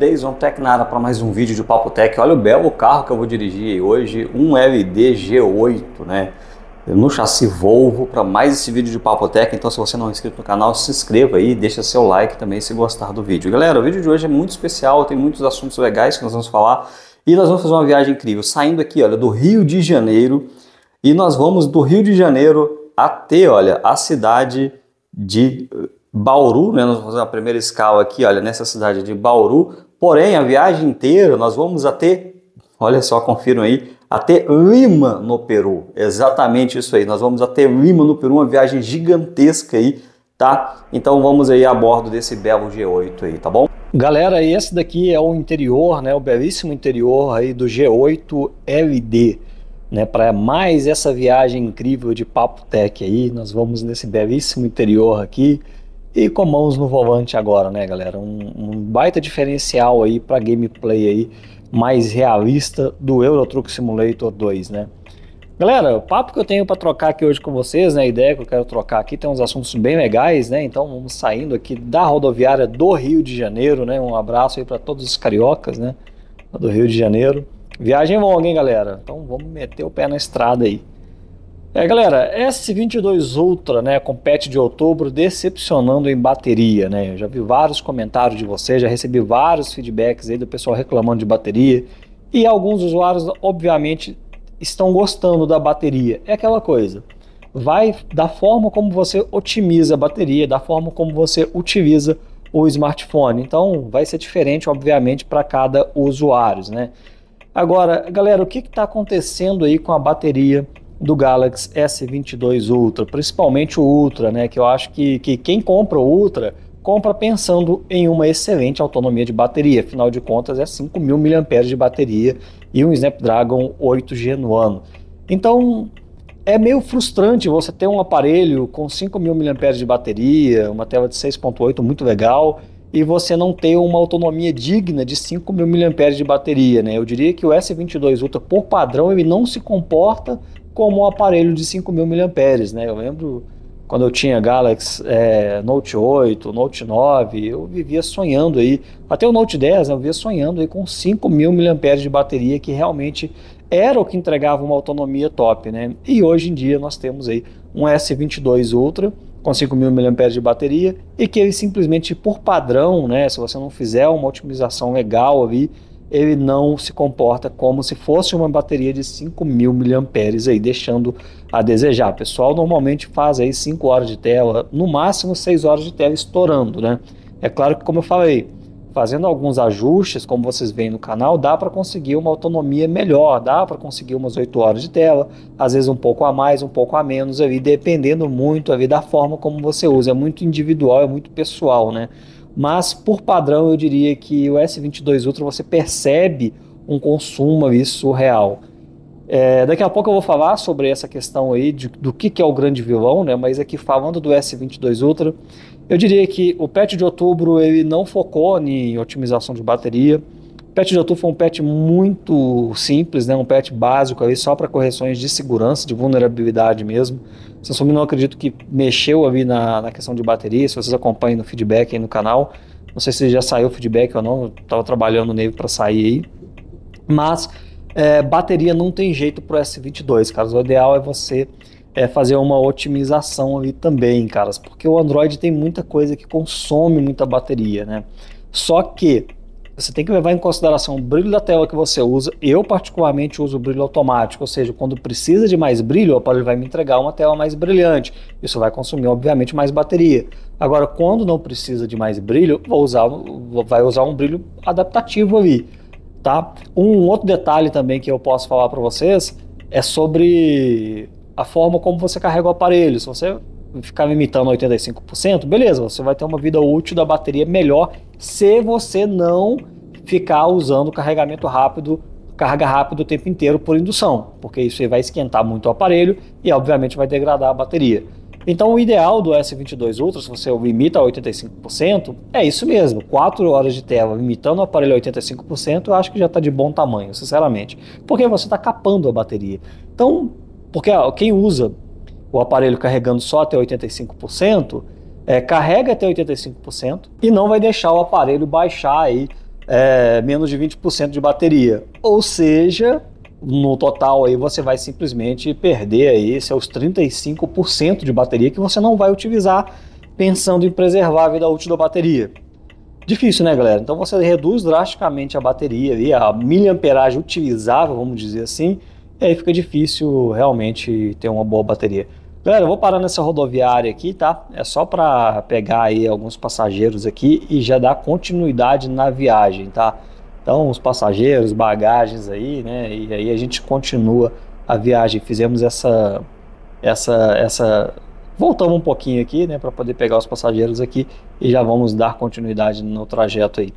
parabéns, vamos Tech Nada para mais um vídeo de Papo Tech. Olha o belo carro que eu vou dirigir hoje, um LD G8, né? No chassi Volvo para mais esse vídeo de Papo Tech. Então, se você não é inscrito no canal, se inscreva aí, deixa seu like também se gostar do vídeo. Galera, o vídeo de hoje é muito especial, tem muitos assuntos legais que nós vamos falar e nós vamos fazer uma viagem incrível, saindo aqui, olha, do Rio de Janeiro e nós vamos do Rio de Janeiro até, olha, a cidade de Bauru, né? Nós vamos fazer uma primeira escala aqui, olha, nessa cidade de Bauru, Porém, a viagem inteira nós vamos até, olha só, confiram aí, até Lima no Peru. Exatamente isso aí. Nós vamos até Lima no Peru, uma viagem gigantesca aí, tá? Então vamos aí a bordo desse belo G8 aí, tá bom? Galera, esse daqui é o interior, né? O belíssimo interior aí do G8 LD. Né, para mais essa viagem incrível de Papo Tech aí, nós vamos nesse belíssimo interior aqui, e com mãos no volante agora, né, galera? Um, um baita diferencial aí para gameplay aí mais realista do Euro Truck Simulator 2, né? Galera, o papo que eu tenho para trocar aqui hoje com vocês, né, a ideia que eu quero trocar aqui tem uns assuntos bem legais, né? Então vamos saindo aqui da rodoviária do Rio de Janeiro, né? Um abraço aí para todos os cariocas, né, do Rio de Janeiro. Viagem longa, hein, galera? Então vamos meter o pé na estrada aí. É, galera, S22 Ultra, né, compete de outubro, decepcionando em bateria, né? Eu já vi vários comentários de vocês, já recebi vários feedbacks aí do pessoal reclamando de bateria, e alguns usuários, obviamente, estão gostando da bateria. É aquela coisa, vai da forma como você otimiza a bateria, da forma como você utiliza o smartphone. Então, vai ser diferente, obviamente, para cada usuário, né? Agora, galera, o que está acontecendo aí com a bateria do Galaxy S22 Ultra, principalmente o Ultra, né? Que eu acho que, que quem compra o Ultra compra pensando em uma excelente autonomia de bateria. Afinal de contas, é 5.000 mAh de bateria e um Snapdragon 8G no ano. Então, é meio frustrante você ter um aparelho com 5.000 mAh de bateria, uma tela de 6.8 muito legal, e você não ter uma autonomia digna de 5.000 mAh de bateria. Né? Eu diria que o S22 Ultra, por padrão, ele não se comporta como um aparelho de 5.000 mAh, né? Eu lembro quando eu tinha Galaxy é, Note 8, Note 9, eu vivia sonhando aí, até o Note 10, né, eu vivia sonhando aí com 5.000 mAh de bateria, que realmente era o que entregava uma autonomia top, né? E hoje em dia nós temos aí um S22 Ultra com 5.000 mAh de bateria e que ele simplesmente por padrão, né, se você não fizer uma otimização legal ali, ele não se comporta como se fosse uma bateria de 5.000 mAh, aí, deixando a desejar. O pessoal normalmente faz aí 5 horas de tela, no máximo 6 horas de tela estourando, né? É claro que, como eu falei, fazendo alguns ajustes, como vocês veem no canal, dá para conseguir uma autonomia melhor, dá para conseguir umas 8 horas de tela, às vezes um pouco a mais, um pouco a menos aí dependendo muito aí da forma como você usa, é muito individual, é muito pessoal, né? mas por padrão eu diria que o S22 Ultra você percebe um consumo aí surreal. É, daqui a pouco eu vou falar sobre essa questão aí de, do que, que é o grande vilão, né? Mas aqui falando do S22 Ultra, eu diria que o patch de outubro ele não focou em otimização de bateria, Pet de atu foi um pet muito simples, né? um pet básico aí, só para correções de segurança, de vulnerabilidade mesmo. Samsung não acredito que mexeu ali na, na questão de bateria, se vocês acompanham no feedback aí no canal. Não sei se já saiu o feedback ou não, estava trabalhando nele para sair aí. Mas é, bateria não tem jeito para o S22, caras. O ideal é você é, fazer uma otimização ali também, caras, porque o Android tem muita coisa que consome muita bateria, né? Só que você tem que levar em consideração o brilho da tela que você usa. Eu, particularmente, uso o brilho automático, ou seja, quando precisa de mais brilho, o aparelho vai me entregar uma tela mais brilhante. Isso vai consumir, obviamente, mais bateria. Agora, quando não precisa de mais brilho, vou usar, vai usar um brilho adaptativo ali. Tá? Um outro detalhe também que eu posso falar para vocês é sobre a forma como você carrega o aparelho. Se você ficar imitando 85%, beleza, você vai ter uma vida útil da bateria melhor se você não ficar usando carregamento rápido, carga rápida o tempo inteiro por indução, porque isso aí vai esquentar muito o aparelho e obviamente vai degradar a bateria. Então o ideal do S22 Ultra, se você o imita a 85%, é isso mesmo. 4 horas de tela imitando o aparelho a 85%, eu acho que já está de bom tamanho, sinceramente. Porque você está capando a bateria. Então, porque ó, quem usa o aparelho carregando só até 85%, é, carrega até 85% e não vai deixar o aparelho baixar aí é, menos de 20% de bateria. Ou seja, no total aí você vai simplesmente perder aí seus é 35% de bateria que você não vai utilizar pensando em preservar a vida útil da bateria. Difícil, né, galera? Então você reduz drasticamente a bateria e a miliamperagem utilizável, vamos dizer assim, e aí fica difícil realmente ter uma boa bateria. Galera, eu vou parar nessa rodoviária aqui, tá? É só para pegar aí alguns passageiros aqui e já dar continuidade na viagem, tá? Então, os passageiros, bagagens aí, né? E aí a gente continua a viagem. Fizemos essa essa essa voltamos um pouquinho aqui, né, para poder pegar os passageiros aqui e já vamos dar continuidade no trajeto aí.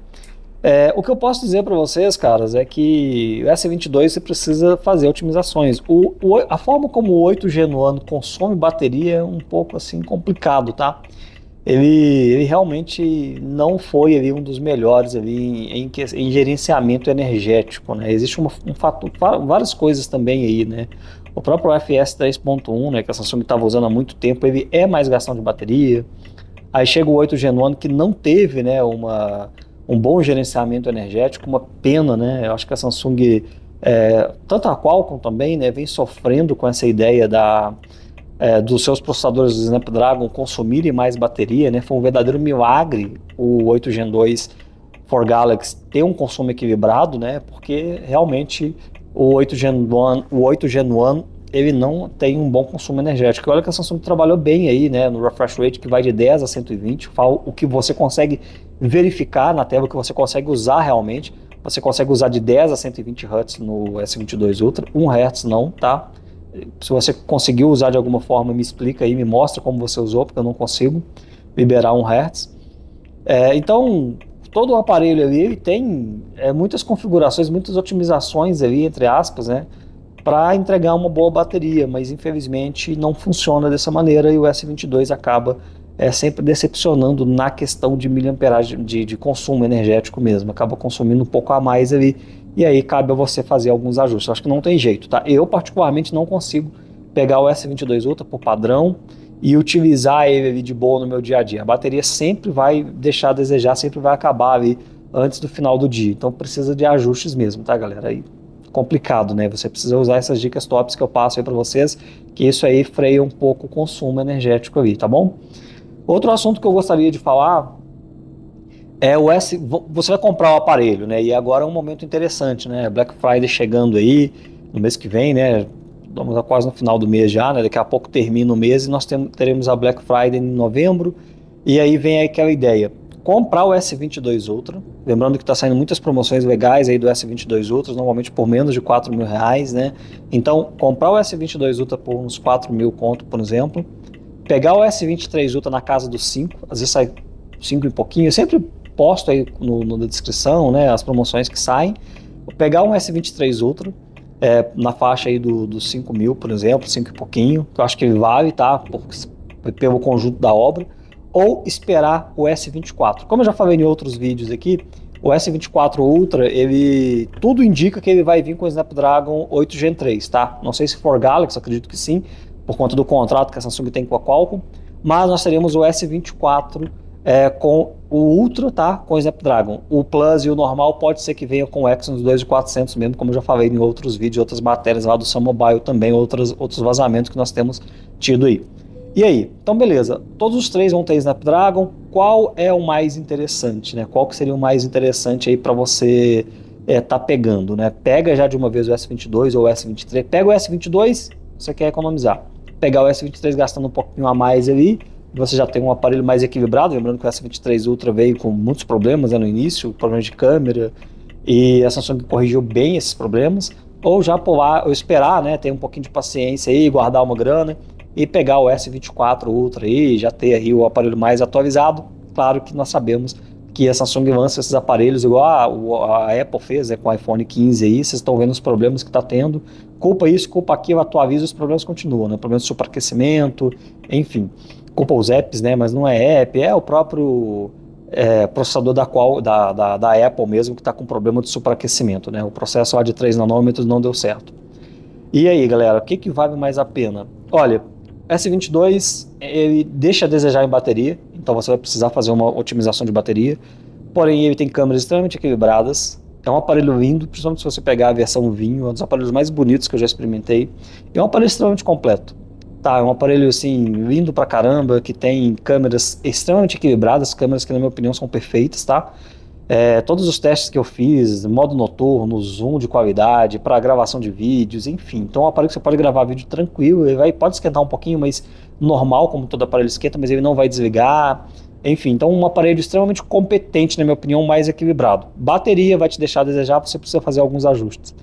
É, o que eu posso dizer para vocês, caras, é que o S22 você precisa fazer otimizações. O, o, a forma como o 8G no ano consome bateria é um pouco assim complicado, tá? Ele, ele realmente não foi ali, um dos melhores ali, em, em gerenciamento energético, né? Existe uma, um fator, várias coisas também aí, né? O próprio FS 3.1, né, que a Samsung estava usando há muito tempo, ele é mais gastão de bateria. Aí chega o 8G no ano que não teve, né, uma um bom gerenciamento energético, uma pena, né? Eu acho que a Samsung, é, tanto a Qualcomm também, né, vem sofrendo com essa ideia da, é, dos seus processadores do Snapdragon consumirem mais bateria, né? Foi um verdadeiro milagre o 8 Gen 2 for Galaxy ter um consumo equilibrado, né? Porque realmente o 8 Gen 1, o 8 Gen 1 ele não tem um bom consumo energético. Olha que a Samsung trabalhou bem aí, né, no refresh rate que vai de 10 a 120, o que você consegue verificar na tela, o que você consegue usar realmente. Você consegue usar de 10 a 120 Hz no S22 Ultra, 1 Hz não, tá? Se você conseguiu usar de alguma forma, me explica aí, me mostra como você usou, porque eu não consigo liberar 1 Hz. É, então, todo o aparelho ali tem é, muitas configurações, muitas otimizações ali, entre aspas, né? para entregar uma boa bateria, mas infelizmente não funciona dessa maneira e o S22 acaba é, sempre decepcionando na questão de miliamperagem de, de consumo energético mesmo, acaba consumindo um pouco a mais ali e aí cabe a você fazer alguns ajustes. acho que não tem jeito, tá? Eu particularmente não consigo pegar o S22 Ultra por padrão e utilizar ele de boa no meu dia a dia. A bateria sempre vai deixar a desejar, sempre vai acabar ali antes do final do dia. Então precisa de ajustes mesmo, tá, galera? Aí complicado, né? Você precisa usar essas dicas tops que eu passo aí para vocês, que isso aí freia um pouco o consumo energético aí, tá bom? Outro assunto que eu gostaria de falar é o S. Você vai comprar o aparelho, né? E agora é um momento interessante, né? Black Friday chegando aí no mês que vem, né? Estamos quase no final do mês já, né? Daqui a pouco termina o mês e nós teremos a Black Friday em novembro. E aí vem aquela ideia comprar o S22 Ultra. Lembrando que está saindo muitas promoções legais aí do S22 Ultra, normalmente por menos de 4 mil reais, né? Então, comprar o S22 Ultra por uns 4 mil conto, por exemplo. Pegar o S23 Ultra na casa dos 5, às vezes sai 5 e pouquinho. Eu sempre posto aí no, no, na descrição, né? As promoções que saem. Pegar um S23 Ultra, é, na faixa aí dos do 5 mil, por exemplo, 5 e pouquinho, que eu acho que ele vale, tá? Por, pelo conjunto da obra ou esperar o S24. Como eu já falei em outros vídeos aqui, o S24 Ultra, ele tudo indica que ele vai vir com o Snapdragon 8 Gen 3, tá? Não sei se for Galaxy, acredito que sim, por conta do contrato que a Samsung tem com a Qualcomm, mas nós teremos o S24 é, com o Ultra, tá? Com o Snapdragon. O Plus e o normal pode ser que venha com o Exynos 2400 mesmo, como eu já falei em outros vídeos, outras matérias lá do Sam Mobile também, outras, outros vazamentos que nós temos tido aí. E aí? Então beleza, todos os três vão ter Snapdragon, qual é o mais interessante, né? Qual que seria o mais interessante aí para você é, tá pegando, né? Pega já de uma vez o S22 ou o S23. Pega o S22, você quer economizar. Pegar o S23 gastando um pouquinho a mais ali, você já tem um aparelho mais equilibrado, lembrando que o S23 Ultra veio com muitos problemas né, no início, problemas de câmera, e a Samsung corrigiu bem esses problemas, ou já pular, ou esperar, né, ter um pouquinho de paciência aí, guardar uma grana e pegar o S24 Ultra e já ter aí o aparelho mais atualizado. Claro que nós sabemos que a Samsung lança esses aparelhos igual a, a Apple fez é, com o iPhone 15 aí, vocês estão vendo os problemas que está tendo. Culpa isso, culpa aquilo, atualiza, os problemas continuam, né? Problemas de superaquecimento, enfim. Culpa os apps, né? Mas não é app, é o próprio é, processador da, qual, da, da, da Apple mesmo que está com problema de superaquecimento, né? O processo lá de 3 nanômetros não deu certo. E aí, galera, o que, que vale mais a pena? Olha, S22 ele deixa a desejar em bateria, então você vai precisar fazer uma otimização de bateria. Porém, ele tem câmeras extremamente equilibradas. É um aparelho lindo, principalmente se você pegar a versão vinho, é um dos aparelhos mais bonitos que eu já experimentei. É um aparelho extremamente completo. Tá, é um aparelho assim lindo pra caramba, que tem câmeras extremamente equilibradas, câmeras que na minha opinião são perfeitas, tá? É, todos os testes que eu fiz, modo noturno, zoom de qualidade, para gravação de vídeos, enfim. Então, é um aparelho que você pode gravar vídeo tranquilo, ele vai, pode esquentar um pouquinho, mas normal, como todo aparelho esquenta, mas ele não vai desligar. Enfim, então um aparelho extremamente competente, na minha opinião, mais equilibrado. Bateria vai te deixar a desejar, você precisa fazer alguns ajustes.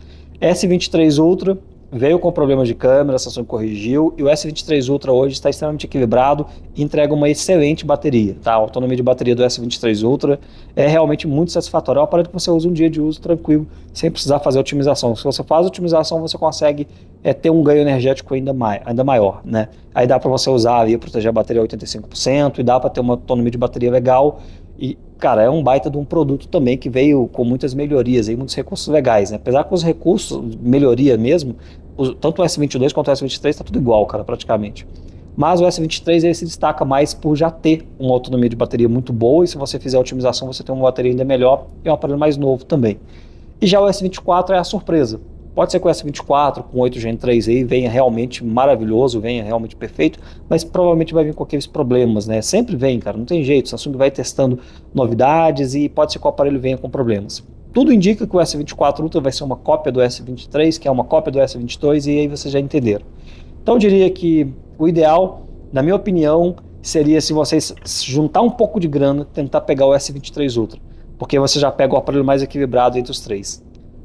S23 Ultra, veio com problemas de câmera, a Samsung corrigiu, e o S23 Ultra hoje está extremamente equilibrado e entrega uma excelente bateria. Tá? A autonomia de bateria do S23 Ultra é realmente muito satisfatória. É um aparelho que você usa um dia de uso tranquilo, sem precisar fazer otimização. Se você faz otimização, você consegue é, ter um ganho energético ainda, mai ainda maior. Né? Aí dá para você usar e proteger a bateria a 85%, e dá para ter uma autonomia de bateria legal, e, cara, é um baita de um produto também que veio com muitas melhorias e muitos recursos legais, né? Apesar que os recursos, melhoria mesmo, os, tanto o S22 quanto o S23 está tudo igual, cara, praticamente. Mas o S23 ele se destaca mais por já ter uma autonomia de bateria muito boa e se você fizer a otimização você tem uma bateria ainda melhor e é um aparelho mais novo também. E já o S24 é a surpresa. Pode ser com o S24, com 8 Gen 3 aí, venha realmente maravilhoso, venha realmente perfeito, mas provavelmente vai vir com aqueles problemas, né? Sempre vem, cara, não tem jeito. Samsung vai testando novidades e pode ser que o aparelho venha com problemas. Tudo indica que o S24 Ultra vai ser uma cópia do S23, que é uma cópia do S22, e aí vocês já entenderam. Então eu diria que o ideal, na minha opinião, seria se vocês juntar um pouco de grana, tentar pegar o S23 Ultra, porque você já pega o aparelho mais equilibrado entre os três.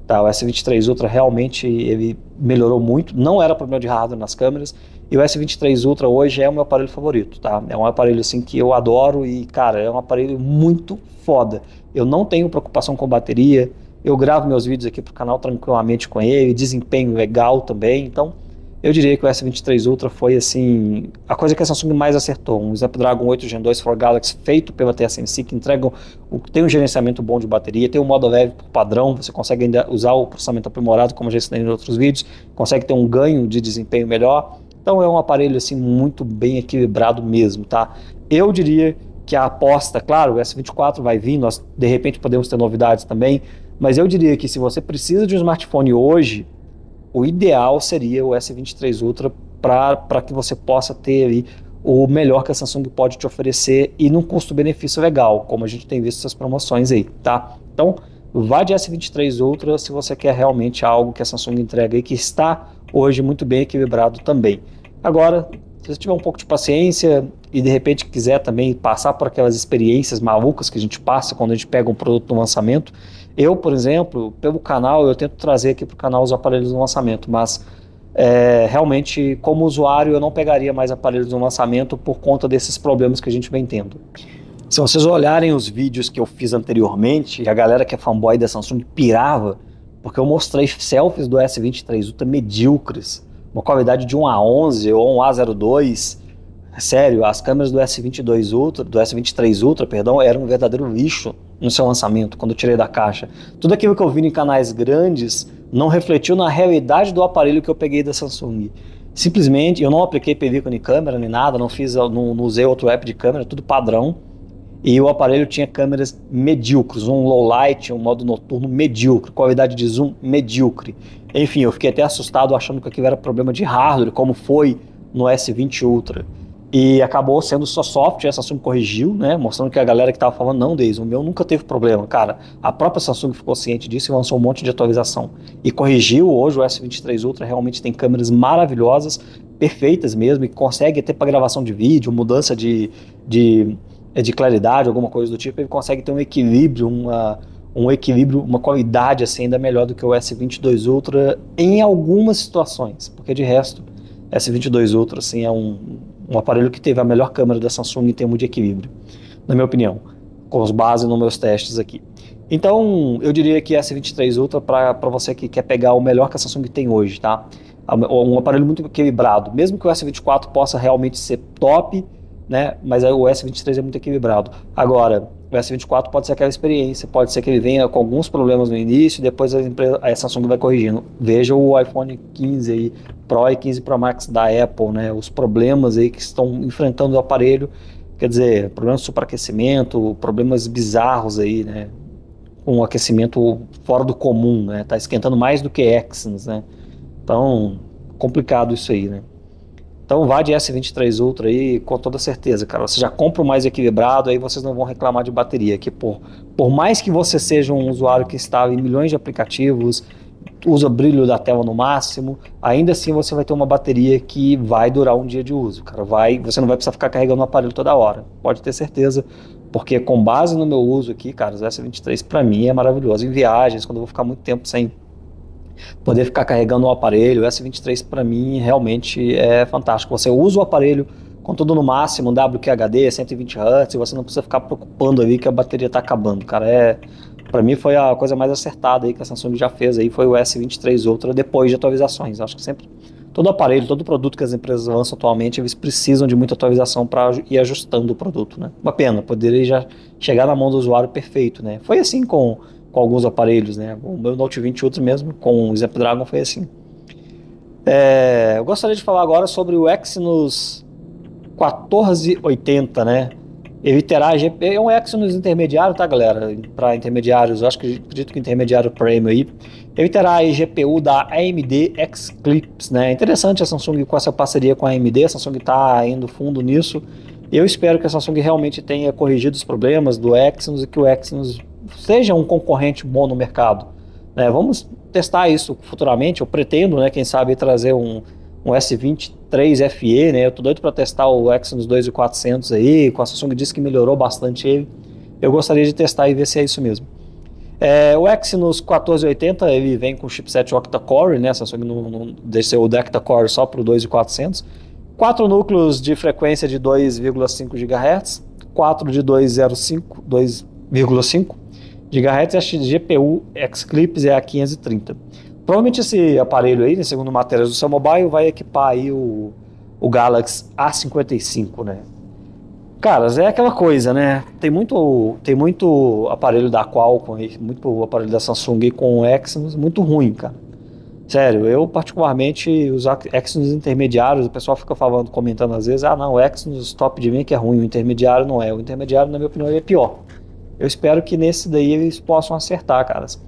Tá, o S23 Ultra realmente ele melhorou muito, não era problema de hardware nas câmeras, e o S23 Ultra hoje é o meu aparelho favorito, tá? É um aparelho assim que eu adoro e, cara, é um aparelho muito foda. Eu não tenho preocupação com bateria, eu gravo meus vídeos aqui pro canal tranquilamente com ele, desempenho legal também, então eu diria que o S23 Ultra foi assim a coisa que a Samsung mais acertou. Um Snapdragon 8 Gen 2 for Galaxy feito pela TSMC que entrega o, tem um gerenciamento bom de bateria, tem um modo leve por padrão, você consegue ainda usar o processamento aprimorado como já ensinei em outros vídeos, consegue ter um ganho de desempenho melhor. Então é um aparelho assim muito bem equilibrado mesmo, tá? Eu diria que a aposta, claro, o S24 vai vir, nós de repente podemos ter novidades também, mas eu diria que se você precisa de um smartphone hoje, o ideal seria o S23 Ultra para que você possa ter aí o melhor que a Samsung pode te oferecer e num custo-benefício legal, como a gente tem visto essas promoções aí, tá? Então, vá de S23 Ultra se você quer realmente algo que a Samsung entrega e que está hoje muito bem equilibrado também. Agora, se você tiver um pouco de paciência e de repente quiser também passar por aquelas experiências malucas que a gente passa quando a gente pega um produto no lançamento, eu, por exemplo, pelo canal, eu tento trazer aqui para o canal os aparelhos do lançamento, mas é, realmente, como usuário, eu não pegaria mais aparelhos do lançamento por conta desses problemas que a gente vem tendo. Se vocês olharem os vídeos que eu fiz anteriormente, a galera que é fanboy da Samsung pirava, porque eu mostrei selfies do S23 Ultra medíocres, uma qualidade de 1 a 11 ou 1 a 02. Sério, as câmeras do S22 Ultra, do S23 Ultra, perdão, eram um verdadeiro lixo no seu lançamento, quando eu tirei da caixa. Tudo aquilo que eu vi em canais grandes não refletiu na realidade do aparelho que eu peguei da Samsung. Simplesmente, eu não apliquei película em câmera nem nada, não fiz, não, não usei outro app de câmera, tudo padrão. E o aparelho tinha câmeras medíocres, um low light, um modo noturno medíocre, qualidade de zoom medíocre. Enfim, eu fiquei até assustado achando que aquilo era problema de hardware, como foi no S20 Ultra. E acabou sendo só software, a Samsung corrigiu, né? Mostrando que a galera que tava falando, não, desde o meu nunca teve problema. Cara, a própria Samsung ficou ciente disso e lançou um monte de atualização. E corrigiu, hoje o S23 Ultra realmente tem câmeras maravilhosas, perfeitas mesmo, e consegue até para gravação de vídeo, mudança de, de, é, de claridade, alguma coisa do tipo, ele consegue ter um equilíbrio, uma, um equilíbrio, uma qualidade assim ainda melhor do que o S22 Ultra em algumas situações, porque de resto, S22 Ultra assim é um um aparelho que teve a melhor câmera da Samsung em termos de equilíbrio, na minha opinião, com base nos meus testes aqui. Então, eu diria que S23 Ultra para você que quer pegar o melhor que a Samsung tem hoje, tá? Um aparelho muito equilibrado, mesmo que o S24 possa realmente ser top, né? Mas o S23 é muito equilibrado. Agora, o S24 pode ser aquela experiência, pode ser que ele venha com alguns problemas no início, depois a, empresa, a Samsung vai corrigindo. Veja o iPhone 15 aí, Pro e 15 Pro Max da Apple, né? Os problemas aí que estão enfrentando o aparelho, quer dizer, problemas de superaquecimento, problemas bizarros aí, né? Um aquecimento fora do comum, né? Tá esquentando mais do que Exynos, né? Então, complicado isso aí, né? Então vá de S23 Ultra aí com toda certeza, cara. Você já compra o mais equilibrado, aí vocês não vão reclamar de bateria. Que por, por mais que você seja um usuário que está em milhões de aplicativos, usa brilho da tela no máximo, ainda assim você vai ter uma bateria que vai durar um dia de uso, cara. Vai, você não vai precisar ficar carregando o aparelho toda hora. Pode ter certeza, porque com base no meu uso aqui, cara, o S23 para mim é maravilhoso em viagens, quando eu vou ficar muito tempo sem poder ficar carregando o aparelho, o S23 para mim realmente é fantástico. Você usa o aparelho com tudo no máximo, um WQHD, 120 Hz, você não precisa ficar preocupando aí que a bateria está acabando, cara. É, para mim foi a coisa mais acertada aí que a Samsung já fez aí, foi o S23 Ultra depois de atualizações. Acho que sempre todo aparelho, todo produto que as empresas lançam atualmente, eles precisam de muita atualização para ir ajustando o produto, né? Uma pena, poderia já chegar na mão do usuário perfeito, né? Foi assim com com alguns aparelhos, né? O meu Note 20 e outros mesmo, com o Snapdragon foi assim. É, eu gostaria de falar agora sobre o Exynos 1480, né? Ele terá é um Exynos intermediário, tá, galera? Para intermediários, eu acho que acredito que intermediário premium aí. Ele terá a GPU da AMD Xclipse, né? Interessante a Samsung com essa parceria com a AMD, a Samsung tá indo fundo nisso. Eu espero que a Samsung realmente tenha corrigido os problemas do Exynos e que o Exynos seja um concorrente bom no mercado. Né? Vamos testar isso futuramente. Eu pretendo, né, quem sabe, trazer um, um S23 FE. Né? Eu tô doido para testar o Exynos 2400 aí. Com a Samsung disse que melhorou bastante ele. Eu gostaria de testar e ver se é isso mesmo. É, o Exynos 1480 ele vem com chipset octa-core, né? Samsung não, não desceu o decta-core só para o 2400. Quatro núcleos de frequência de 2,5 GHz, quatro de 205, 2,5 gigahertz, acho é que GPU Xclips é a 530. Provavelmente esse aparelho aí, né, segundo matérias do seu mobile, vai equipar aí o, o Galaxy A55, né? Caras, é aquela coisa, né? Tem muito, tem muito aparelho da Qualcomm, muito aparelho da Samsung com o Exynos, muito ruim, cara. Sério, eu particularmente, os Exynos intermediários, o pessoal fica falando, comentando às vezes, ah não, o Exynos top de mim que é ruim, o intermediário não é. O intermediário, na minha opinião, é pior. Eu espero que nesse daí eles possam acertar, caras.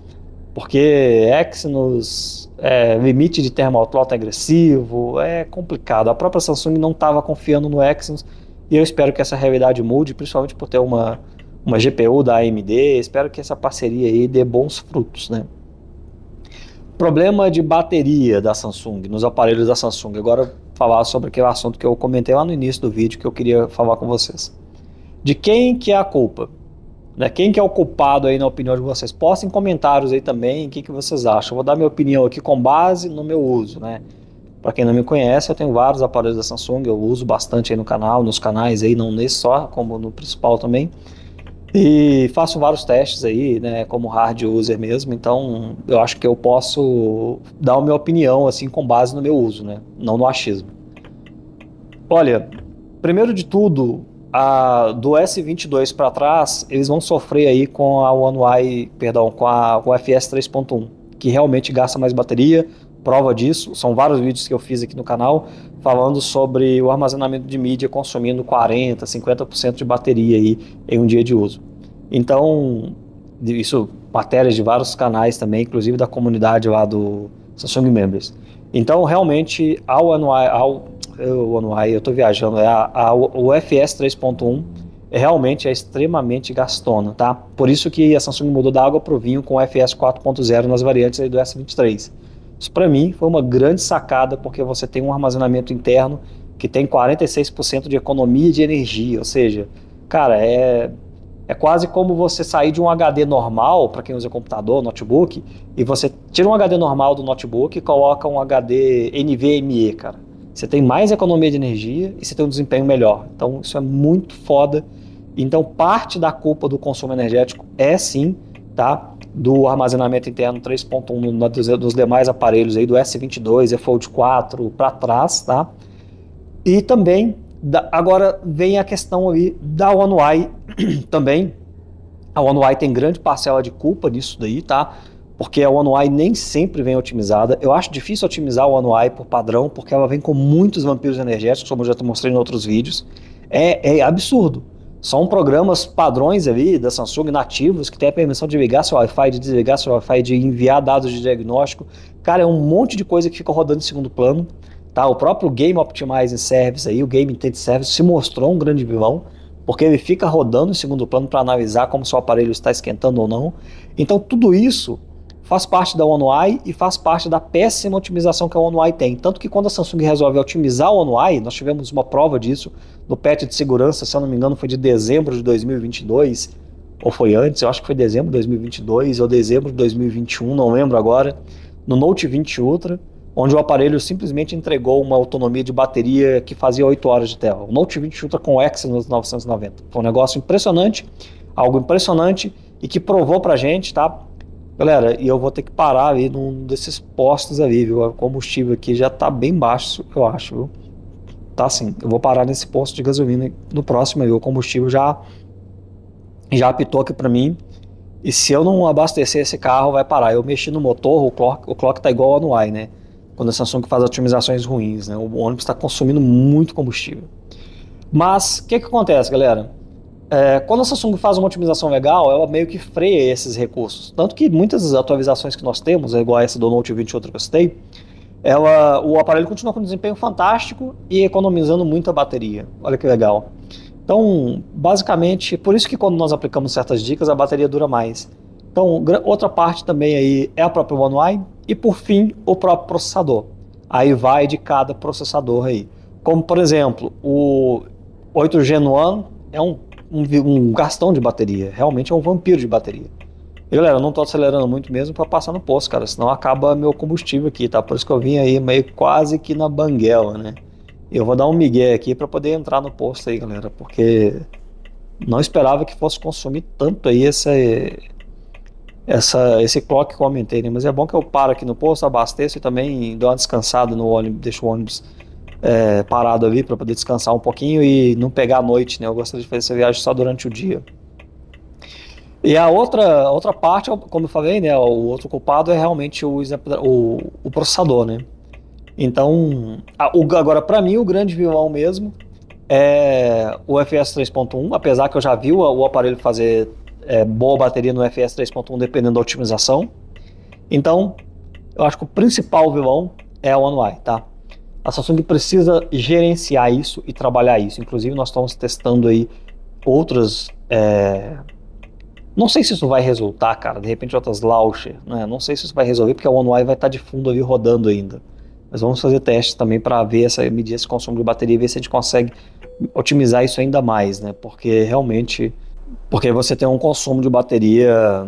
Porque Exynos, é, limite de termoauto agressivo, é complicado. A própria Samsung não estava confiando no Exynos e eu espero que essa realidade mude, principalmente por ter uma, uma GPU da AMD. Espero que essa parceria aí dê bons frutos, né? Problema de bateria da Samsung, nos aparelhos da Samsung. Agora falar sobre aquele assunto que eu comentei lá no início do vídeo que eu queria falar com vocês. De quem que é a culpa? Né? Quem que é o culpado aí na opinião de vocês? Postem comentários aí também o que, que vocês acham. Eu vou dar minha opinião aqui com base no meu uso, né? Para quem não me conhece, eu tenho vários aparelhos da Samsung, eu uso bastante aí no canal, nos canais aí, não nesse só, como no principal também. E faço vários testes aí, né, como hard user mesmo, então eu acho que eu posso dar a minha opinião assim com base no meu uso, né, não no achismo. Olha, primeiro de tudo, a, do S22 para trás, eles vão sofrer aí com a One UI, perdão, com a UFS 3.1, que realmente gasta mais bateria. Prova disso, são vários vídeos que eu fiz aqui no canal falando sobre o armazenamento de mídia consumindo 40, 50% de bateria aí em um dia de uso. Então, isso matérias de vários canais também, inclusive da comunidade lá do Samsung Members. Então, realmente, ao anual, ao o Anuai, eu estou viajando, é a, a UFS 3.1 é realmente é extremamente gastona, tá? Por isso que a Samsung mudou da água para o vinho com o FS 4.0 nas variantes do S23. Isso para mim foi uma grande sacada porque você tem um armazenamento interno que tem 46% de economia de energia, ou seja, cara, é é quase como você sair de um HD normal, para quem usa computador, notebook, e você tira um HD normal do notebook e coloca um HD NVMe, cara. Você tem mais economia de energia e você tem um desempenho melhor. Então isso é muito foda. Então parte da culpa do consumo energético é sim, tá? Do armazenamento interno 3.1 dos demais aparelhos aí do S22, e Fold 4 para trás, tá? E também da, agora vem a questão aí da One UI também. A One UI tem grande parcela de culpa nisso daí, tá? porque a One UI nem sempre vem otimizada. Eu acho difícil otimizar a One UI por padrão, porque ela vem com muitos vampiros energéticos, como eu já mostrei em outros vídeos. É, é absurdo. São programas padrões ali da Samsung nativos que têm a permissão de ligar seu Wi-Fi, de desligar seu Wi-Fi, de enviar dados de diagnóstico. Cara, é um monte de coisa que fica rodando em segundo plano. Tá? O próprio Game Optimizing Service aí, o Game Intent Service, se mostrou um grande vilão porque ele fica rodando em segundo plano para analisar como seu aparelho está esquentando ou não. Então, tudo isso faz parte da One UI e faz parte da péssima otimização que a One UI tem. Tanto que quando a Samsung resolve otimizar a One UI, nós tivemos uma prova disso no patch de segurança, se eu não me engano, foi de dezembro de 2022, ou foi antes, eu acho que foi dezembro de 2022 ou dezembro de 2021, não lembro agora, no Note 20 Ultra, onde o aparelho simplesmente entregou uma autonomia de bateria que fazia 8 horas de tela. O Note 20 Ultra com Exynos 990. Foi um negócio impressionante, algo impressionante e que provou pra gente, tá? Galera, e eu vou ter que parar ali num desses postos ali, viu? O combustível aqui já tá bem baixo, eu acho, viu? Tá assim, eu vou parar nesse posto de gasolina no próximo aí. O combustível já, já apitou aqui pra mim. E se eu não abastecer esse carro, vai parar. Eu mexi no motor, o clock, o clock tá igual no Y, né? Quando a Samsung faz otimizações ruins, né? O ônibus está consumindo muito combustível. Mas o que, que acontece, galera? É, quando a Samsung faz uma otimização legal, ela meio que freia esses recursos. Tanto que muitas das atualizações que nós temos, é igual essa do Note 20 outra que eu citei, ela, o aparelho continua com um desempenho fantástico e economizando muito a bateria. Olha que legal. Então, basicamente, por isso que quando nós aplicamos certas dicas, a bateria dura mais. Então, outra parte também aí é a própria One UI e, por fim, o próprio processador. Aí vai de cada processador aí. Como, por exemplo, o 8G One é um um, um gastão de bateria. Realmente é um vampiro de bateria. E, galera, eu não tô acelerando muito mesmo para passar no posto, cara. Senão acaba meu combustível aqui, tá? Por isso que eu vim aí meio quase que na banguela, né? Eu vou dar um migué aqui para poder entrar no posto aí, galera. Porque não esperava que fosse consumir tanto aí essa, essa, esse clock que eu aumentei, né? Mas é bom que eu paro aqui no posto, abasteço e também dou uma descansada no ônibus, deixo o ônibus é, parado ali para poder descansar um pouquinho e não pegar a noite, né? Eu gostaria de fazer essa viagem só durante o dia. E a outra, outra parte, como eu falei, né, o outro culpado é realmente o, o, o processador, né? Então, a, o, agora para mim o grande vilão mesmo é o FS 3.1, apesar que eu já vi o, o aparelho fazer é, boa bateria no FS 3.1 dependendo da otimização. Então, eu acho que o principal vilão é o One UI, tá? A Samsung precisa gerenciar isso e trabalhar isso. Inclusive, nós estamos testando aí outras. É... Não sei se isso vai resultar, cara. De repente, outras launcher, né? Não sei se isso vai resolver, porque a One UI vai estar tá de fundo ali rodando ainda. Mas vamos fazer testes também para ver essa medir esse consumo de bateria e ver se a gente consegue otimizar isso ainda mais, né? Porque realmente, porque você tem um consumo de bateria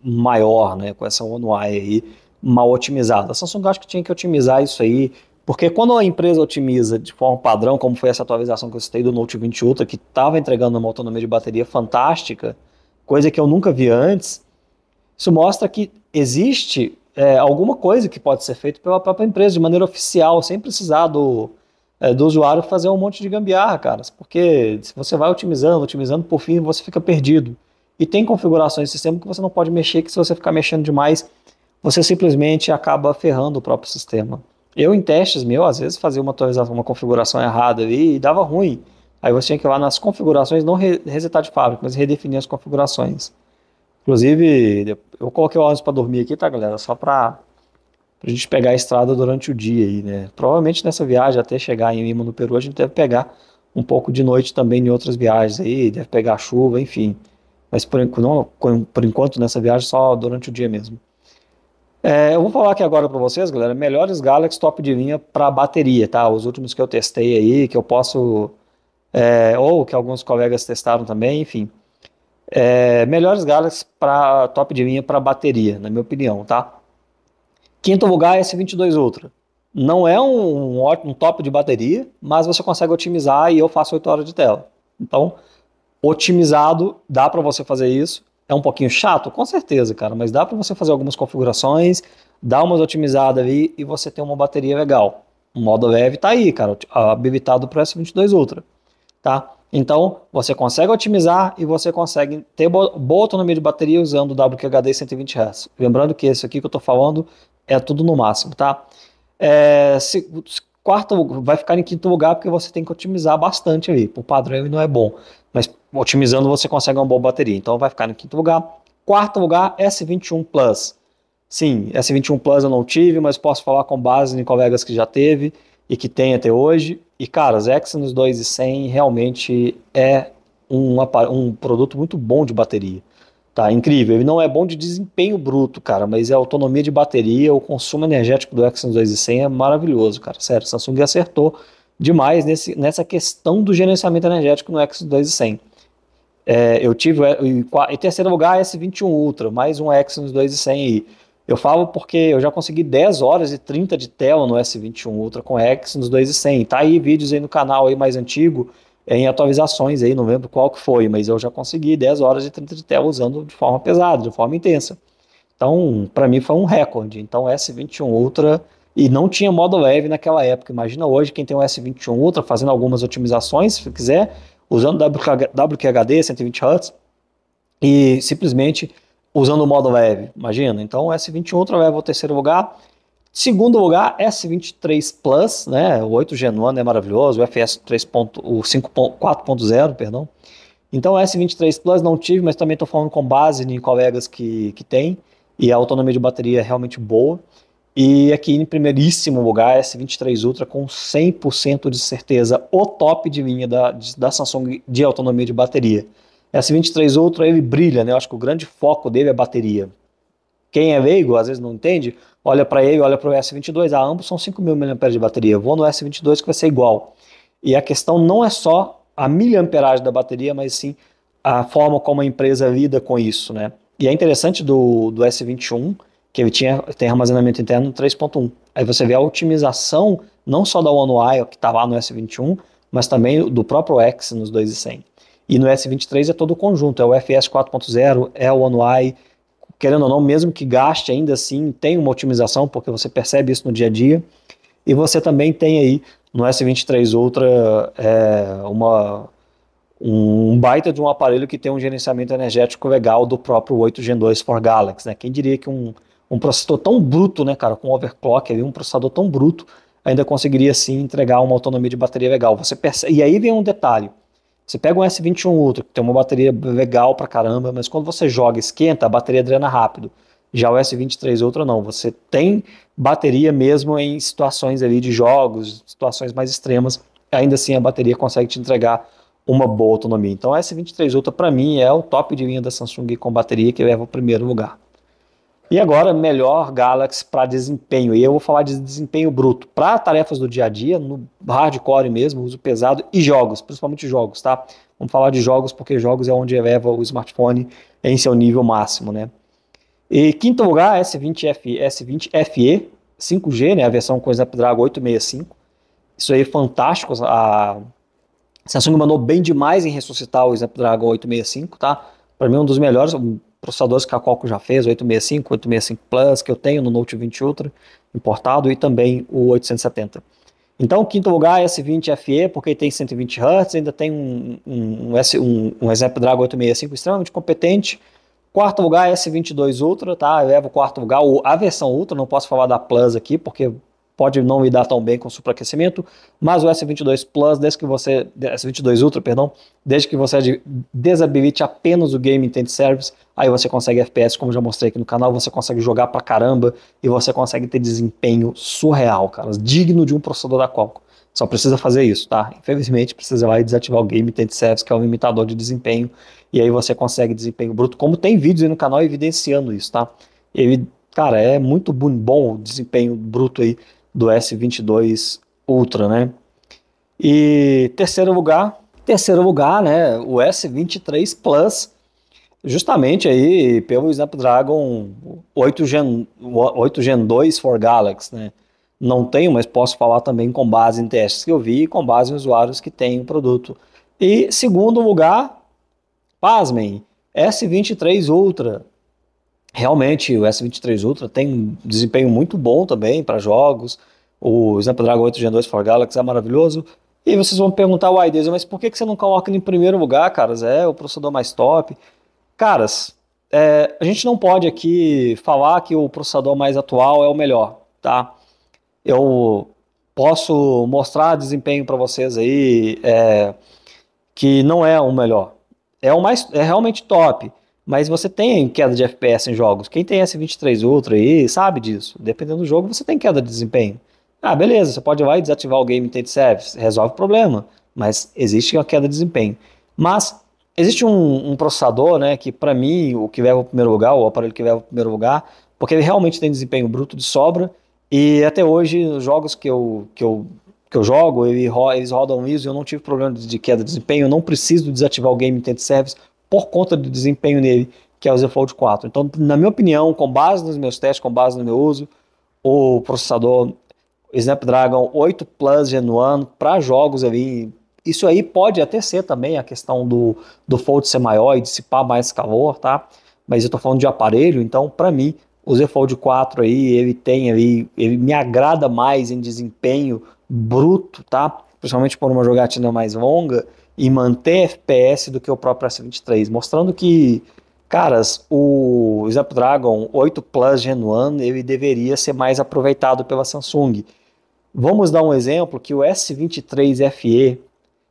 maior, né? Com essa One UI aí mal otimizada. A Samsung acho que tinha que otimizar isso aí, porque quando a empresa otimiza de forma padrão, como foi essa atualização que eu citei do Note 20 Ultra, que estava entregando uma autonomia de bateria fantástica, coisa que eu nunca vi antes, isso mostra que existe é, alguma coisa que pode ser feita pela própria empresa de maneira oficial, sem precisar do, é, do usuário fazer um monte de gambiarra, caras. Porque se você vai otimizando, otimizando, por fim você fica perdido. E tem configurações de sistema que você não pode mexer, que se você ficar mexendo demais, você simplesmente acaba ferrando o próprio sistema. Eu, em testes meu, às vezes fazia uma atualização, uma configuração errada ali e dava ruim. Aí você tinha que ir lá nas configurações, não resetar de fábrica, mas redefinir as configurações. Inclusive, eu coloquei o ônibus para dormir aqui, tá, galera? Só para a gente pegar a estrada durante o dia aí, né? Provavelmente nessa viagem até chegar em Lima, no Peru, a gente deve pegar um pouco de noite também em outras viagens aí, deve pegar chuva, enfim. Mas por, não, por enquanto nessa viagem só durante o dia mesmo. É, eu vou falar aqui agora para vocês, galera, melhores Galaxy top de linha para bateria, tá? Os últimos que eu testei aí, que eu posso, é, ou que alguns colegas testaram também, enfim. É, melhores Galaxy para top de linha para bateria, na minha opinião, tá? Quinto lugar, é S22 Ultra. Não é um, um, um top de bateria, mas você consegue otimizar e eu faço 8 horas de tela. Então, otimizado, dá para você fazer isso. É um pouquinho chato? Com certeza, cara, mas dá para você fazer algumas configurações, dar umas otimizadas aí e você ter uma bateria legal. O modo EV tá aí, cara, habilitado para o S22 Ultra, tá? Então, você consegue otimizar e você consegue ter boa autonomia de bateria usando o WQHD 120 Hz. Lembrando que esse aqui que eu estou falando é tudo no máximo, tá? É, se, quarto vai ficar em quinto lugar porque você tem que otimizar bastante aí. Por padrão ele não é bom, mas otimizando você consegue uma boa bateria. Então vai ficar no quinto lugar. Quarto lugar, S21 Plus. Sim, S21 Plus eu não tive, mas posso falar com base em colegas que já teve e que tem até hoje. E cara, o Exynos 2 e 100 realmente é um, um produto muito bom de bateria. Tá, incrível. Ele não é bom de desempenho bruto, cara, mas é a autonomia de bateria, o consumo energético do Exynos 2 e 100 é maravilhoso, cara. Sério, Samsung acertou demais nesse, nessa questão do gerenciamento energético no Exynos 2 e 100. É, eu tive é, em, terceiro lugar S21 Ultra, mais um Exynos 2100i. Eu falo porque eu já consegui 10 horas e 30 de tela no S21 Ultra com Exynos 2100. Tá aí vídeos aí no canal aí mais antigo, é, em atualizações aí, não lembro qual que foi, mas eu já consegui 10 horas e 30 de tela usando de forma pesada, de forma intensa. Então, para mim foi um recorde. Então, S21 Ultra e não tinha modo leve naquela época. Imagina hoje quem tem um S21 Ultra fazendo algumas otimizações, se quiser, usando WQHD 120 Hz e simplesmente usando o modo leve, imagina. Então S21 leva ao terceiro lugar. Segundo lugar, S23 Plus, né? O 8 Gen 1 é maravilhoso, o FS 4.0, perdão. Então S23 Plus não tive, mas também estou falando com base em colegas que, que tem e a autonomia de bateria é realmente boa. E aqui em primeiríssimo lugar, S23 Ultra com 100% de certeza, o top de linha da, da Samsung de autonomia de bateria. S23 Ultra ele brilha, né? Eu acho que o grande foco dele é a bateria. Quem é leigo, às vezes não entende, olha para ele, olha para o S22, ah, ambos são 5.000 mAh de bateria, vou no S22 que vai ser igual. E a questão não é só a miliamperagem da bateria, mas sim a forma como a empresa lida com isso, né? E é interessante do, do S21 que ele tinha, tem armazenamento interno 3.1. Aí você vê a otimização não só da One UI, que está lá no S21, mas também do próprio X nos 2100. E no S23 é todo o conjunto, é o FS 4.0, é o One UI, querendo ou não, mesmo que gaste ainda assim, tem uma otimização, porque você percebe isso no dia a dia. E você também tem aí no S23 outra é, uma, um baita de um aparelho que tem um gerenciamento energético legal do próprio 8 Gen 2 for Galaxy. Né? Quem diria que um um processador tão bruto, né, cara, com overclock, um processador tão bruto, ainda conseguiria sim entregar uma autonomia de bateria legal. Você percebe, e aí vem um detalhe. Você pega um S21 Ultra, que tem uma bateria legal pra caramba, mas quando você joga, esquenta, a bateria drena rápido. Já o S23 Ultra não, você tem bateria mesmo em situações ali de jogos, situações mais extremas, ainda assim a bateria consegue te entregar uma boa autonomia. Então o S23 Ultra para mim é o top de linha da Samsung com bateria que leva o primeiro lugar. E agora, melhor Galaxy para desempenho. E eu vou falar de desempenho bruto. Para tarefas do dia a dia, no hardcore mesmo, uso pesado e jogos, principalmente jogos, tá? Vamos falar de jogos, porque jogos é onde eleva o smartphone em seu nível máximo, né? E quinto lugar, S20F, S20 FE 5G, né? A versão com Snapdragon 865. Isso aí é fantástico. A Samsung mandou bem demais em ressuscitar o Snapdragon 865, tá? Para mim, é um dos melhores, processadores que a Qualcomm já fez, 865, 865 Plus, que eu tenho no Note 20 Ultra importado e também o 870. Então, quinto lugar, é S20 FE, porque tem 120 Hz, ainda tem um, um, um, um, um Snapdragon 865 extremamente competente. Quarto lugar, é S22 Ultra, tá? Eu levo o quarto lugar, a versão Ultra, não posso falar da Plus aqui, porque pode não lidar tão bem com o superaquecimento, mas o S22 Plus, desde que você, S22 Ultra, perdão, desde que você desabilite apenas o Game Intent Service, aí você consegue FPS, como já mostrei aqui no canal, você consegue jogar pra caramba e você consegue ter desempenho surreal, cara, digno de um processador da Qualcomm. Só precisa fazer isso, tá? Infelizmente, precisa lá e desativar o Game Intent Service, que é um limitador de desempenho, e aí você consegue desempenho bruto, como tem vídeos aí no canal evidenciando isso, tá? Ele, cara, é muito bom o desempenho bruto aí do S22 Ultra, né? E terceiro lugar, terceiro lugar, né, o S23 Plus, justamente aí pelo Snapdragon 8 Gen, 8 Gen 2 for Galaxy, né? Não tenho, mas posso falar também com base em testes que eu vi e com base em usuários que têm o produto. E segundo lugar, pasmem, S23 Ultra, realmente o S23 Ultra tem um desempenho muito bom também para jogos. O Snapdragon 8 Gen 2 for Galaxy é maravilhoso. E vocês vão perguntar, uai, Deus, mas por que, você não coloca ele em primeiro lugar, caras? É o processador mais top. Caras, é, a gente não pode aqui falar que o processador mais atual é o melhor, tá? Eu posso mostrar desempenho para vocês aí é, que não é o melhor. É o mais, é realmente top. Mas você tem queda de FPS em jogos. Quem tem S23 Ultra aí sabe disso. Dependendo do jogo, você tem queda de desempenho. Ah, beleza, você pode vai desativar o Game Intent Service, resolve o problema. Mas existe uma queda de desempenho. Mas existe um, um processador, né, que para mim, o que leva o primeiro lugar, o aparelho que leva o primeiro lugar, porque ele realmente tem desempenho bruto de sobra. E até hoje, os jogos que eu, que eu que eu jogo, eles rodam ISO, eu não tive problema de queda de desempenho, eu não preciso desativar o Game Intent Service, por conta do desempenho nele, que é o Z Fold 4. Então, na minha opinião, com base nos meus testes, com base no meu uso, o processador Snapdragon 8 Plus Gen 1 para jogos ali, isso aí pode até ser também a questão do, do Fold ser maior e dissipar mais calor, tá? Mas eu estou falando de aparelho, então para mim o Z Fold 4 aí, ele tem ali, ele me agrada mais em desempenho bruto, tá? Principalmente por uma jogatina mais longa, e manter FPS do que o próprio S23, mostrando que, caras, o Snapdragon 8 Plus Gen 1 ele deveria ser mais aproveitado pela Samsung. Vamos dar um exemplo que o S23 FE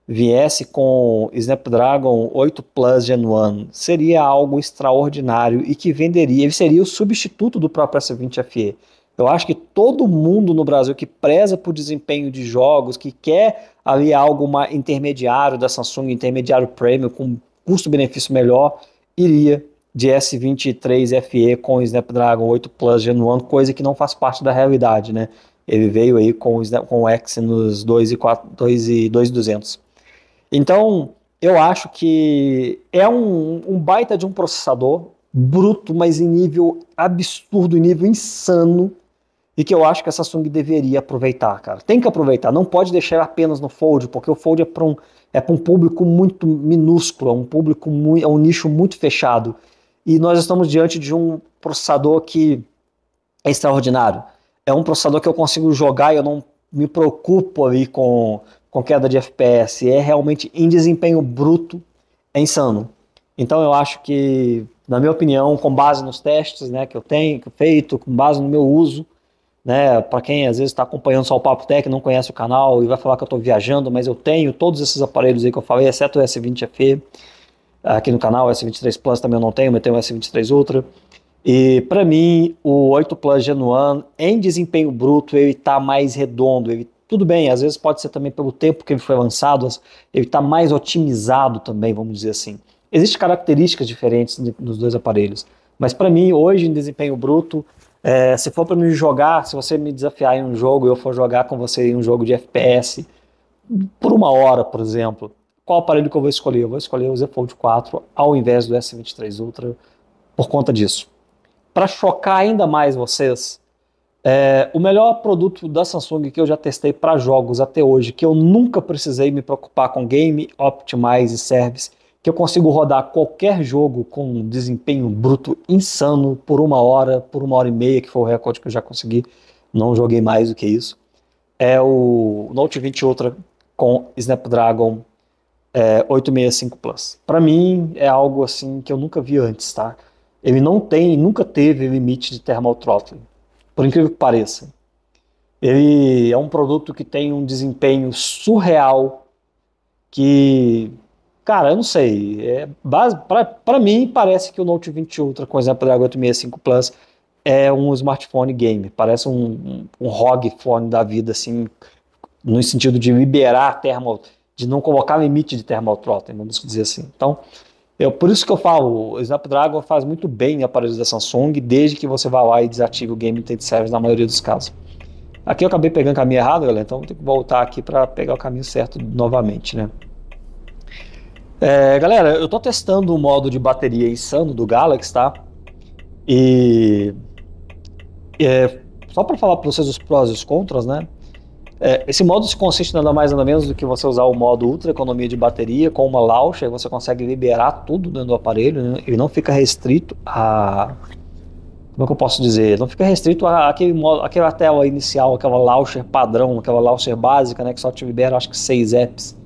viesse com Snapdragon 8 Plus Gen 1, seria algo extraordinário e que venderia, ele seria o substituto do próprio S20 FE. Eu acho que todo mundo no Brasil que preza por desempenho de jogos, que quer ali algo intermediário da Samsung, intermediário premium, com custo-benefício melhor, iria de S23 FE com o Snapdragon 8 Plus Gen 1, coisa que não faz parte da realidade, né? Ele veio aí com o, Snap, com o Exynos 2 e 4, 2 e 2200. Então, eu acho que é um, um baita de um processador bruto, mas em nível absurdo, em nível insano, e que eu acho que a Samsung deveria aproveitar, cara. Tem que aproveitar, não pode deixar apenas no Fold, porque o Fold é para um, é um público muito minúsculo, é um público muito, é um nicho muito fechado. E nós estamos diante de um processador que é extraordinário. É um processador que eu consigo jogar e eu não me preocupo aí com, com queda de FPS. É realmente em desempenho bruto, é insano. Então eu acho que, na minha opinião, com base nos testes né, que eu tenho, que feito, com base no meu uso, né? Para quem às vezes está acompanhando só o Papo Tech, não conhece o canal e vai falar que eu estou viajando, mas eu tenho todos esses aparelhos aí que eu falei, exceto o S20FE aqui no canal, o S23 Plus também eu não tenho, mas tenho o S23 Ultra. E para mim, o 8 Plus Gen 1, em desempenho bruto, ele está mais redondo. Ele, tudo bem, às vezes pode ser também pelo tempo que ele foi lançado, ele está mais otimizado também, vamos dizer assim. Existem características diferentes nos dois aparelhos, mas para mim, hoje, em desempenho bruto, é, se for para me jogar, se você me desafiar em um jogo e eu for jogar com você em um jogo de FPS por uma hora, por exemplo, qual aparelho que eu vou escolher? Eu vou escolher o Z Fold 4 ao invés do S23 Ultra por conta disso. Para chocar ainda mais vocês, é, o melhor produto da Samsung que eu já testei para jogos até hoje, que eu nunca precisei me preocupar com game, optimize e service, que eu consigo rodar qualquer jogo com um desempenho bruto insano por uma hora, por uma hora e meia, que foi o recorde que eu já consegui. Não joguei mais do que isso. É o Note 20 Ultra com Snapdragon é, 865 Plus. Para mim é algo assim que eu nunca vi antes, tá? Ele não tem, nunca teve limite de thermal throttling, por incrível que pareça. Ele é um produto que tem um desempenho surreal que Cara, eu não sei. É, para mim, parece que o Note 20 Ultra, com o Snapdragon 865 Plus, é um smartphone game. Parece um, um, um ROG phone da vida, assim, no sentido de liberar termo, de não colocar limite de thermal throttling, vamos dizer assim. Então, eu, por isso que eu falo, o Snapdragon faz muito bem aparelhos da Samsung, desde que você vá lá e desative o Game Intent Service na maioria dos casos. Aqui eu acabei pegando o caminho errado, galera, então vou ter que voltar aqui para pegar o caminho certo novamente, né? É, galera, eu tô testando um modo de bateria insano do Galaxy, tá? E. É, só para falar para vocês os prós e os contras, né? É, esse modo se consiste nada mais nada menos do que você usar o modo ultra economia de bateria com uma laucha e você consegue liberar tudo dentro do aparelho. Né? Ele não fica restrito a. Como é que eu posso dizer? não fica restrito a aquele modo, aquela tela inicial, aquela launcher padrão, aquela launcher básica, né? Que só te libera acho que seis apps,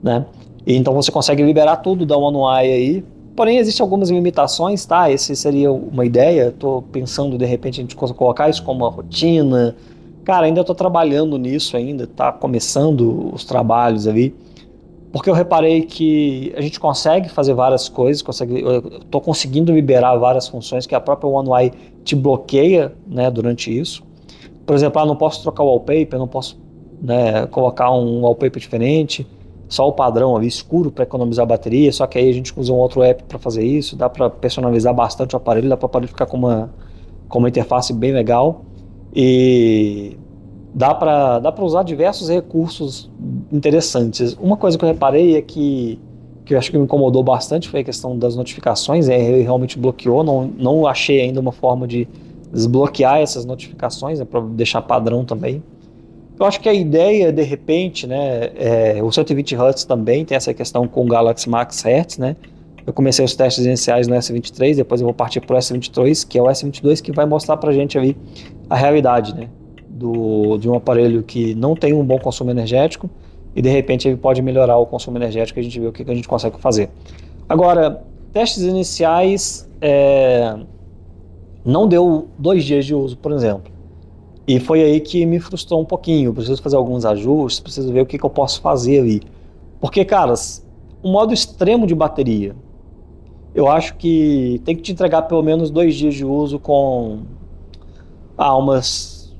né? Então você consegue liberar tudo da OneUI aí. Porém, existem algumas limitações, tá? Essa seria uma ideia. Estou pensando, de repente, a gente colocar isso como uma rotina. Cara, ainda estou trabalhando nisso ainda, tá começando os trabalhos ali. Porque eu reparei que a gente consegue fazer várias coisas, consegue, eu estou conseguindo liberar várias funções que a própria One UI te bloqueia né, durante isso. Por exemplo, ah, não posso trocar o wallpaper, não posso né, colocar um wallpaper diferente só o padrão ali escuro para economizar bateria, só que aí a gente usa um outro app para fazer isso, dá para personalizar bastante o aparelho, dá para o aparelho ficar com uma, com uma interface bem legal e dá para dá usar diversos recursos interessantes. Uma coisa que eu reparei é que, que eu acho que me incomodou bastante foi a questão das notificações, é, ele realmente bloqueou, não, não achei ainda uma forma de desbloquear essas notificações, é né, para deixar padrão também. Eu acho que a ideia, de repente, né, é, o 120 Hz também tem essa questão com o Galaxy Max Hertz, né? Eu comecei os testes iniciais no S23, depois eu vou partir para o s 23 que é o S22 que vai mostrar para gente ali a realidade, né? Do, de um aparelho que não tem um bom consumo energético e de repente ele pode melhorar o consumo energético e a gente vê o que, que a gente consegue fazer. Agora, testes iniciais é, não deu dois dias de uso, por exemplo. E foi aí que me frustrou um pouquinho. preciso fazer alguns ajustes, preciso ver o que, que eu posso fazer ali. Porque, caras, um modo extremo de bateria, eu acho que tem que te entregar pelo menos dois dias de uso com ah, umas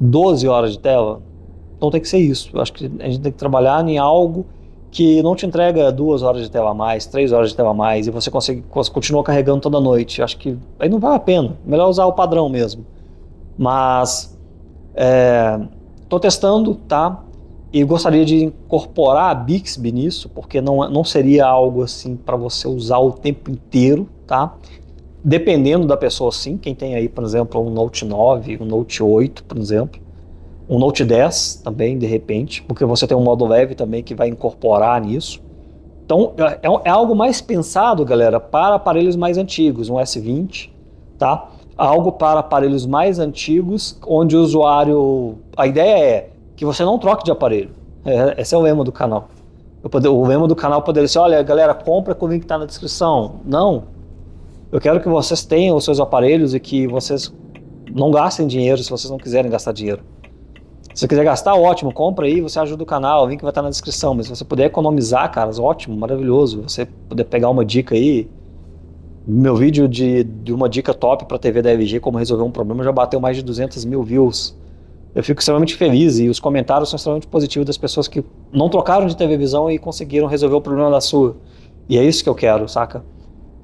12 horas de tela. Então tem que ser isso. Eu acho que a gente tem que trabalhar em algo que não te entrega duas horas de tela a mais, três horas de tela a mais, e você consegue, continua carregando toda noite. Eu acho que aí não vale a pena. Melhor usar o padrão mesmo. Mas estou é, testando, tá? E gostaria de incorporar a Bixby nisso, porque não, não seria algo assim para você usar o tempo inteiro, tá? Dependendo da pessoa, sim. Quem tem aí, por exemplo, um Note 9, um Note 8, por exemplo. Um Note 10 também, de repente, porque você tem um modo leve também que vai incorporar nisso. Então, é, é, é algo mais pensado, galera, para aparelhos mais antigos, um S20, tá? algo para aparelhos mais antigos, onde o usuário. A ideia é que você não troque de aparelho. É, esse é o lema do canal. Poder, o lema do canal poderia ser: olha, galera, compra com o link que está na descrição. Não. Eu quero que vocês tenham os seus aparelhos e que vocês não gastem dinheiro se vocês não quiserem gastar dinheiro. Se você quiser gastar, ótimo, compra aí, você ajuda o canal, o link vai estar tá na descrição. Mas se você puder economizar, caras, ótimo, maravilhoso. Você poder pegar uma dica aí, meu vídeo de, de uma dica top para TV da LG como resolver um problema, já bateu mais de 200 mil views. Eu fico extremamente feliz e os comentários são extremamente positivos das pessoas que não trocaram de televisão e conseguiram resolver o problema da sua. E é isso que eu quero, saca?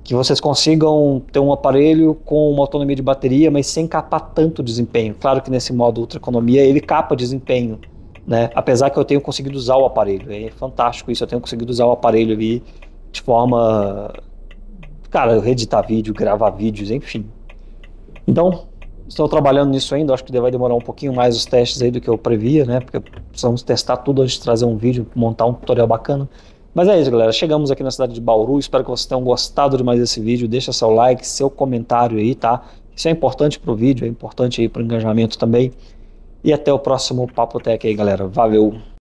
Que vocês consigam ter um aparelho com uma autonomia de bateria, mas sem capar tanto desempenho. Claro que nesse modo ultra economia ele capa desempenho, né? Apesar que eu tenho conseguido usar o aparelho, é fantástico isso. Eu tenho conseguido usar o aparelho ali de forma cara, editar vídeo, gravar vídeos, enfim. Então, estou trabalhando nisso ainda, acho que vai demorar um pouquinho mais os testes aí do que eu previa, né? Porque precisamos testar tudo antes de trazer um vídeo, montar um tutorial bacana. Mas é isso, galera. Chegamos aqui na cidade de Bauru. Espero que vocês tenham gostado de mais esse vídeo. Deixa seu like, seu comentário aí, tá? Isso é importante pro vídeo, é importante aí pro engajamento também. E até o próximo Papo Tech aí, galera. Valeu!